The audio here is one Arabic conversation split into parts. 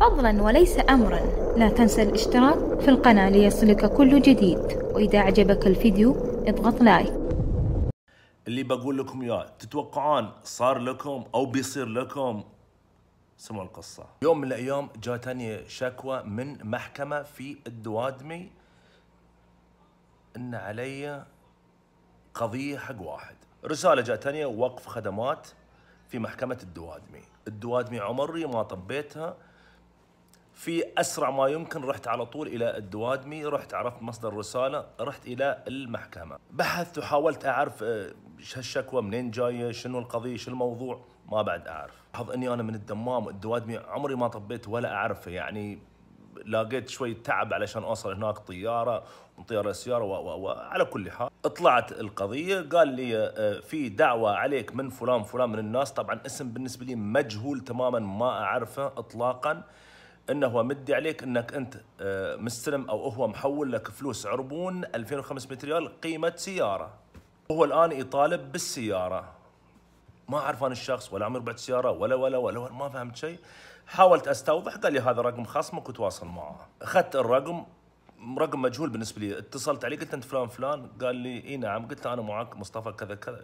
فضلا وليس أمرا لا تنسى الاشتراك في القناة ليصلك كل جديد وإذا أعجبك الفيديو اضغط لايك اللي بقول لكم يا تتوقعون صار لكم أو بيصير لكم سمعوا القصة يوم من الأيام جاتني شكوى من محكمة في الدوادمي إن علي قضية حق واحد رسالة جاتني وقف خدمات في محكمة الدوادمي الدوادمي عمري ما طبيتها في اسرع ما يمكن رحت على طول الى الدوادمي رحت عرفت مصدر الرساله رحت الى المحكمه بحثت وحاولت اعرف آه، هالشكوى منين جايه شنو القضيه شنو الموضوع ما بعد اعرف حظ اني انا من الدمام الدوادمي عمري ما طبيت ولا اعرفه يعني لقيت شوي تعب علشان اوصل هناك طياره من طياره و... و و على كل حال طلعت القضيه قال لي آه، في دعوه عليك من فلان فلان من الناس طبعا اسم بالنسبه لي مجهول تماما ما اعرفه اطلاقا انه هو مدي عليك انك انت آه، مستلم او هو محول لك فلوس عربون 2500 ريال قيمه سياره هو الان يطالب بالسياره ما اعرف انا الشخص ولا عمر بعت سياره ولا ولا ولا, ولا ما فهمت شيء حاولت استوضح قال لي هذا رقم خصمك وتواصل معه اخذت الرقم رقم مجهول بالنسبه لي اتصلت عليه قلت انت فلان فلان قال لي اي نعم قلت انا معك مصطفى كذا كذا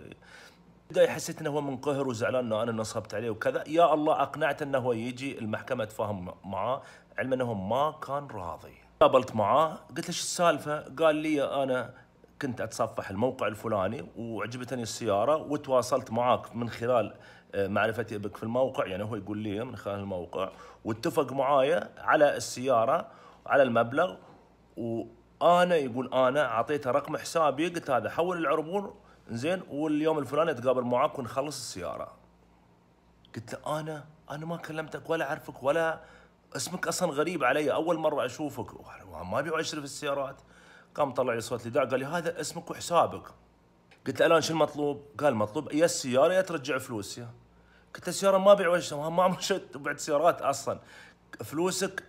بداية حسيت انه هو منقهر وزعلان انه انا نصبت عليه وكذا يا الله اقنعت انه هو يجي المحكمه تفاهم معاه علما انه ما كان راضي قابلت معاه قلت له شو السالفه قال لي انا كنت اتصفح الموقع الفلاني وعجبتني السياره وتواصلت معاك من خلال آه، معرفتي بك في الموقع يعني هو يقول لي من خلال الموقع واتفق معايا على السياره على المبلغ و انا يقول انا اعطيته رقم حسابي قلت هذا حول العربون زين واليوم الفلاني اتقابل معاك ونخلص السياره قلت له انا انا ما كلمتك ولا اعرفك ولا اسمك اصلا غريب علي اول مره اشوفك ما ابي اشرف في السيارات قام طلع لي صوت لداع قال لي هذا اسمك وحسابك قلت له الان شو المطلوب؟ قال المطلوب يا السياره يا ترجع فلوسي قلت له السياره ما ابيع ما ما بعت سيارات اصلا فلوسك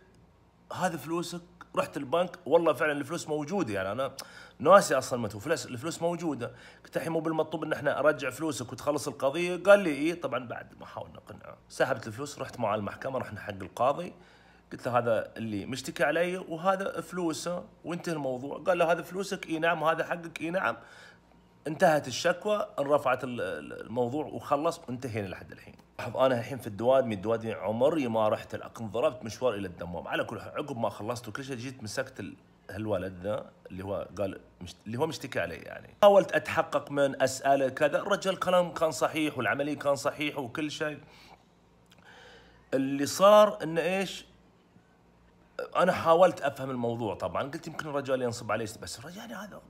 هذه فلوسك رحت البنك والله فعلا الفلوس موجوده يعني انا ناسي اصلا متى فلوس الفلوس موجوده قلت الحين مو بالمطلوب ان احنا ارجع فلوسك وتخلص القضيه قال لي ايه طبعا بعد ما حاولنا نقنعه سحبت الفلوس رحت معاه المحكمه رحنا حق القاضي قلت له هذا اللي مشتكي علي وهذا فلوسه وانتهى الموضوع قال له هذا فلوسك اي نعم وهذا حقك اي نعم انتهت الشكوى انرفعت الموضوع وخلص وانتهينا لحد الحين لاحظ انا الحين في الدوادمي الدوادمي يعني عمري ما رحت الاقن ضربت مشوار الى الدمام على كل حال عقب ما خلصت وكل شيء جيت مسكت هالولد ذا اللي هو قال مشت... اللي هو مشتكي علي يعني حاولت اتحقق من اساله كذا الرجل كلام كان صحيح والعمليه كان صحيح وكل شيء اللي صار انه ايش انا حاولت افهم الموضوع طبعا قلت يمكن الرجال ينصب علي بس الرجال يعني هذا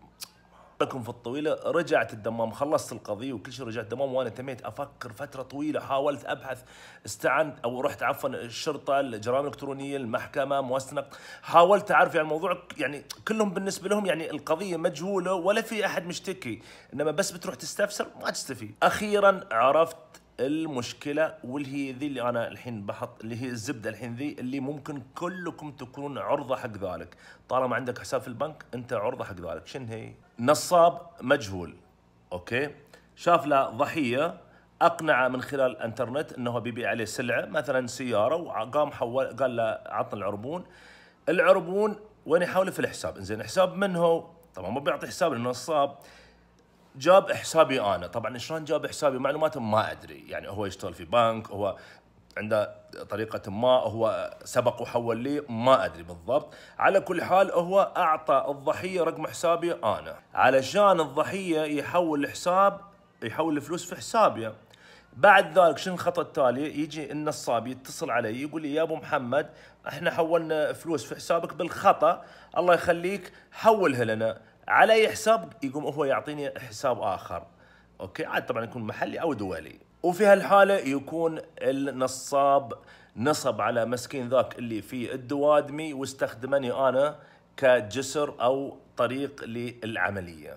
حطكم في الطويله رجعت الدمام خلصت القضيه وكل شيء رجعت الدمام وانا تميت افكر فتره طويله حاولت ابحث استعنت او رحت عفوا الشرطه الجرائم الالكترونيه المحكمه موسنق حاولت اعرف يعني الموضوع يعني كلهم بالنسبه لهم يعني القضيه مجهوله ولا في احد مشتكي انما بس بتروح تستفسر ما تستفيد اخيرا عرفت المشكله واللي هي ذي اللي انا الحين بحط اللي هي الزبده الحين ذي اللي ممكن كلكم تكونون عرضه حق ذلك طالما عندك حساب في البنك انت عرضه حق ذلك شن هي نصاب مجهول اوكي شاف له ضحيه اقنعه من خلال الانترنت انه بيبيع عليه سلعه مثلا سياره وقام حول قال له عطنا العربون العربون وين يحوله في الحساب انزين حساب من هو طبعا ما بيعطي حساب النصاب جاب حسابي انا طبعا شلون جاب حسابي معلوماته ما ادري يعني هو يشتغل في بنك هو عنده طريقة ما هو سبق وحول لي ما أدري بالضبط على كل حال هو أعطى الضحية رقم حسابي أنا علشان الضحية يحول الحساب يحول الفلوس في حسابي بعد ذلك شنو الخطوه التالي يجي النصاب يتصل علي يقول لي يا ابو محمد احنا حولنا فلوس في حسابك بالخطا الله يخليك حولها لنا على اي حساب يقوم هو يعطيني حساب اخر اوكي عاد طبعا يكون محلي او دولي وفي هالحالة يكون النصاب نصب على مسكين ذاك اللي في الدوادمي واستخدمني أنا كجسر أو طريق للعملية